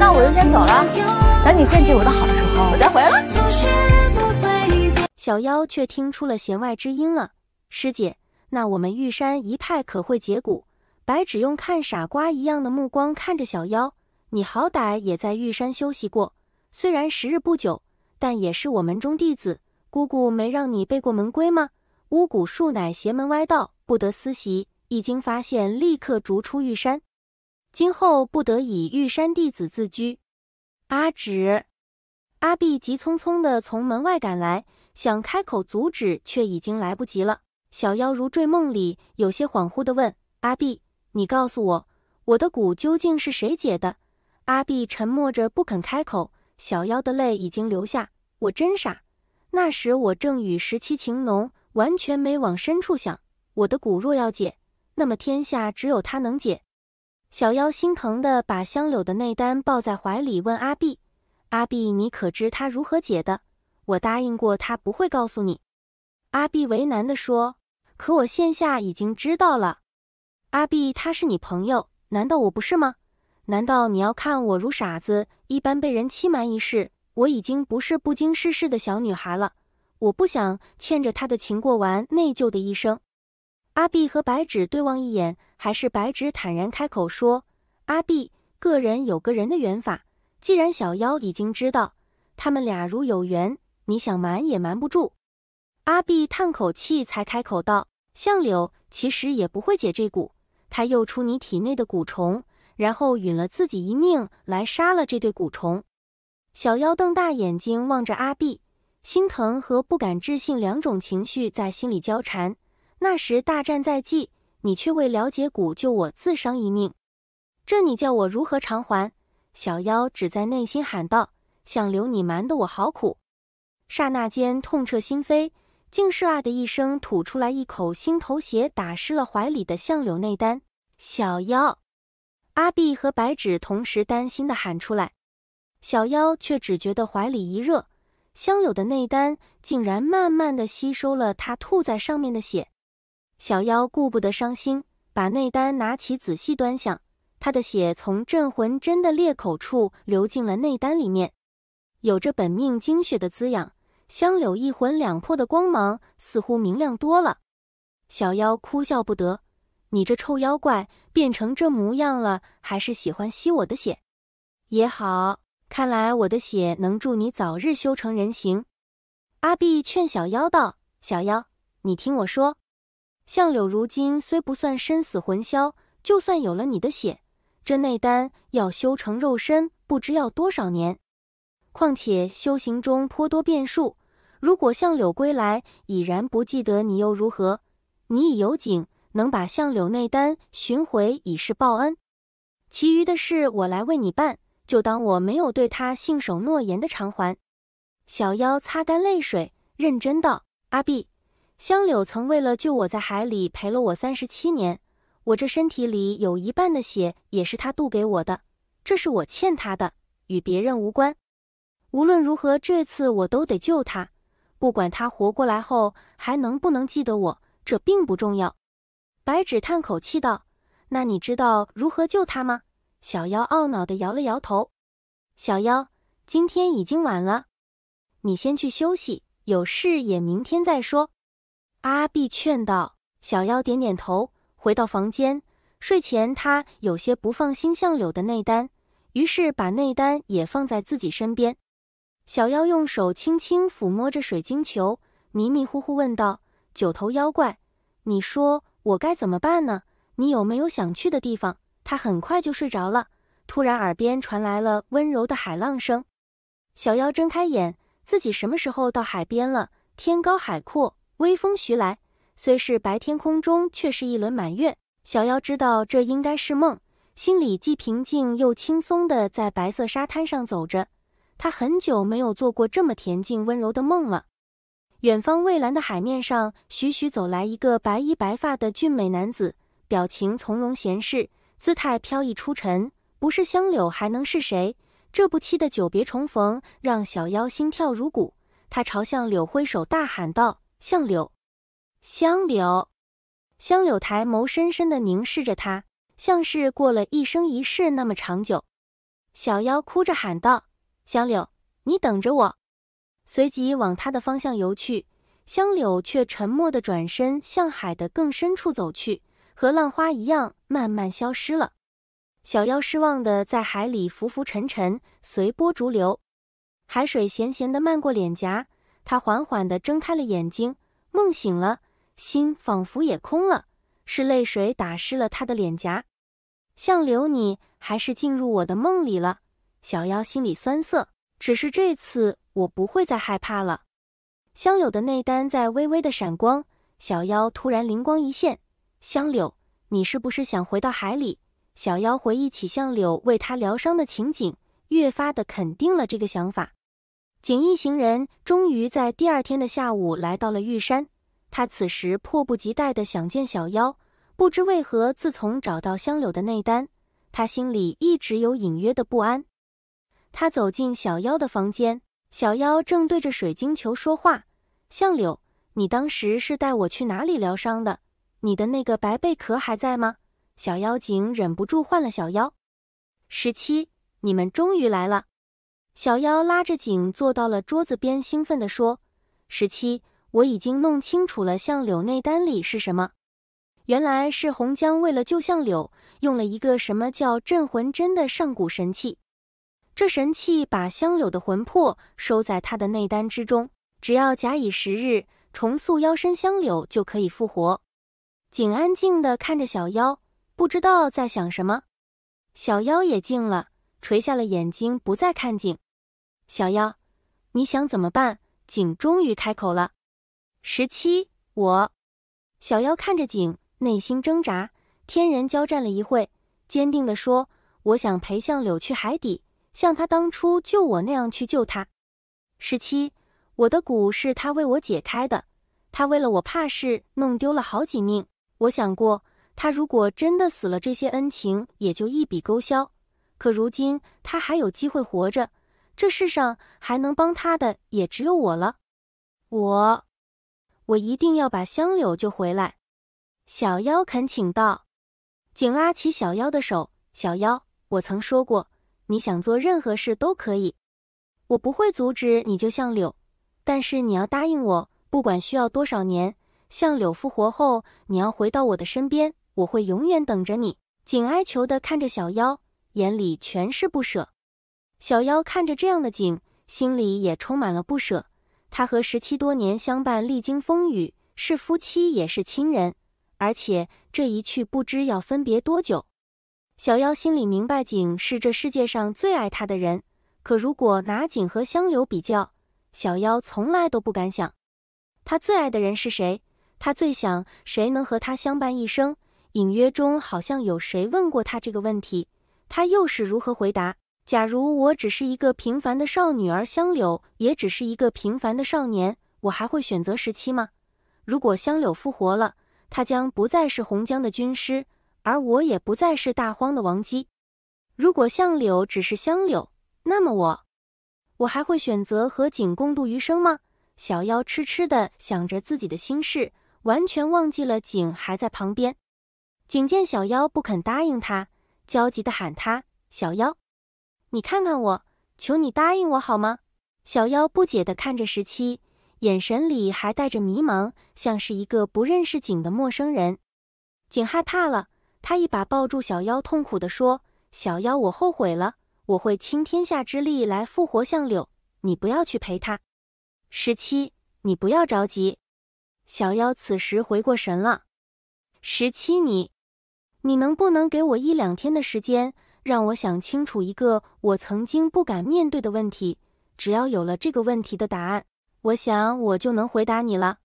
那我就先走了。等你惦记我的好的时候，我再回来。小妖却听出了弦外之音了，师姐，那我们玉山一派可会解蛊？白芷用看傻瓜一样的目光看着小妖，你好歹也在玉山休息过，虽然时日不久，但也是我门中弟子。姑姑没让你背过门规吗？巫蛊术乃邪门歪道，不得私习，一经发现立刻逐出玉山。今后不得以玉山弟子自居。阿芷、阿碧急匆匆的从门外赶来，想开口阻止，却已经来不及了。小妖如坠梦里，有些恍惚的问阿碧：“你告诉我，我的蛊究竟是谁解的？”阿碧沉默着不肯开口。小妖的泪已经流下，我真傻，那时我正与十七情浓，完全没往深处想。我的蛊若要解，那么天下只有他能解。小妖心疼的把香柳的内丹抱在怀里，问阿碧：“阿碧，你可知他如何解的？我答应过他，不会告诉你。”阿碧为难地说：“可我线下已经知道了。”阿碧，他是你朋友，难道我不是吗？难道你要看我如傻子一般被人欺瞒一事？我已经不是不经世事的小女孩了，我不想欠着他的情过完内疚的一生。阿碧和白芷对望一眼。还是白芷坦然开口说：“阿碧，个人有个人的缘法。既然小妖已经知道，他们俩如有缘，你想瞒也瞒不住。”阿碧叹口气，才开口道：“相柳其实也不会解这蛊，他又出你体内的蛊虫，然后允了自己一命来杀了这对蛊虫。”小妖瞪大眼睛望着阿碧，心疼和不敢置信两种情绪在心里交缠。那时大战在即。你却为了解蛊救我自伤一命，这你叫我如何偿还？小妖只在内心喊道：“相柳，你瞒得我好苦！”刹那间痛彻心扉，竟是啊的一声吐出来一口心头血，打湿了怀里的相柳内丹。小妖，阿碧和白芷同时担心的喊出来，小妖却只觉得怀里一热，相柳的内丹竟然慢慢的吸收了他吐在上面的血。小妖顾不得伤心，把内丹拿起，仔细端详。他的血从镇魂针的裂口处流进了内丹里面，有着本命精血的滋养，香柳一魂两魄的光芒似乎明亮多了。小妖哭笑不得：“你这臭妖怪，变成这模样了，还是喜欢吸我的血？也好，看来我的血能助你早日修成人形。”阿碧劝小妖道：“小妖，你听我说。”相柳如今虽不算生死魂消，就算有了你的血，这内丹要修成肉身，不知要多少年。况且修行中颇多变数，如果相柳归来已然不记得你又如何？你已有井，能把相柳内丹寻回，已是报恩。其余的事我来为你办，就当我没有对他信守诺言的偿还。小妖擦干泪水，认真道：“阿碧。”香柳曾为了救我，在海里陪了我三十七年。我这身体里有一半的血也是他渡给我的，这是我欠他的，与别人无关。无论如何，这次我都得救他，不管他活过来后还能不能记得我，这并不重要。白芷叹口气道：“那你知道如何救他吗？”小妖懊恼地摇了摇头。小妖，今天已经晚了，你先去休息，有事也明天再说。阿碧劝道：“小妖点点头，回到房间。睡前，他有些不放心向柳的内丹，于是把内丹也放在自己身边。小妖用手轻轻抚摸着水晶球，迷迷糊糊问道：‘九头妖怪，你说我该怎么办呢？你有没有想去的地方？’他很快就睡着了。突然，耳边传来了温柔的海浪声。小妖睁开眼，自己什么时候到海边了？天高海阔。”微风徐来，虽是白天空中，却是一轮满月。小妖知道这应该是梦，心里既平静又轻松的在白色沙滩上走着。他很久没有做过这么恬静温柔的梦了。远方蔚蓝的海面上，徐徐走来一个白衣白发的俊美男子，表情从容闲适，姿态飘逸出尘。不是香柳还能是谁？这不期的久别重逢让小妖心跳如鼓。他朝向柳挥手大喊道。相柳，相柳，相柳，抬眸深深的凝视着他，像是过了一生一世那么长久。小妖哭着喊道：“相柳，你等着我！”随即往他的方向游去。香柳却沉默地转身向海的更深处走去，和浪花一样慢慢消失了。小妖失望地在海里浮浮沉沉，随波逐流，海水咸咸地漫过脸颊。他缓缓地睁开了眼睛，梦醒了，心仿佛也空了，是泪水打湿了他的脸颊。相柳，你还是进入我的梦里了。小妖心里酸涩，只是这次我不会再害怕了。香柳的内丹在微微的闪光，小妖突然灵光一现，香柳，你是不是想回到海里？小妖回忆起香柳为他疗伤的情景，越发的肯定了这个想法。景一行人终于在第二天的下午来到了玉山。他此时迫不及待地想见小妖，不知为何，自从找到香柳的内丹，他心里一直有隐约的不安。他走进小妖的房间，小妖正对着水晶球说话：“相柳，你当时是带我去哪里疗伤的？你的那个白贝壳还在吗？”小妖精忍不住唤了小妖：“十七，你们终于来了。”小妖拉着景坐到了桌子边，兴奋地说：“十七，我已经弄清楚了，向柳内丹里是什么。原来是洪江为了救向柳，用了一个什么叫镇魂针的上古神器。这神器把香柳的魂魄收在他的内丹之中，只要假以时日，重塑妖身，香柳就可以复活。”景安静地看着小妖，不知道在想什么。小妖也静了，垂下了眼睛，不再看景。小妖，你想怎么办？景终于开口了。十七，我小妖看着景，内心挣扎，天人交战了一会，坚定地说：“我想陪向柳去海底，像他当初救我那样去救他。”十七，我的蛊是他为我解开的，他为了我怕事，弄丢了好几命。我想过，他如果真的死了，这些恩情也就一笔勾销。可如今他还有机会活着。这世上还能帮他的也只有我了，我，我一定要把香柳救回来。小妖恳请道：“景拉起小妖的手，小妖，我曾说过，你想做任何事都可以，我不会阻止你救相柳。但是你要答应我，不管需要多少年，相柳复活后，你要回到我的身边，我会永远等着你。”景哀求的看着小妖，眼里全是不舍。小妖看着这样的景，心里也充满了不舍。他和十七多年相伴，历经风雨，是夫妻，也是亲人。而且这一去，不知要分别多久。小妖心里明白，景是这世界上最爱他的人。可如果拿景和香流比较，小妖从来都不敢想，他最爱的人是谁？他最想谁能和他相伴一生？隐约中，好像有谁问过他这个问题，他又是如何回答？假如我只是一个平凡的少女，而香柳也只是一个平凡的少年，我还会选择十七吗？如果香柳复活了，他将不再是洪江的军师，而我也不再是大荒的王姬。如果相柳只是香柳，那么我，我还会选择和景共度余生吗？小妖痴痴的想着自己的心事，完全忘记了景还在旁边。景见小妖不肯答应他，焦急的喊他：“小妖！”你看看我，求你答应我好吗？小妖不解地看着十七，眼神里还带着迷茫，像是一个不认识景的陌生人。景害怕了，他一把抱住小妖，痛苦地说：“小妖，我后悔了，我会倾天下之力来复活相柳，你不要去陪他。”十七，你不要着急。小妖此时回过神了，十七，你，你能不能给我一两天的时间？让我想清楚一个我曾经不敢面对的问题，只要有了这个问题的答案，我想我就能回答你了。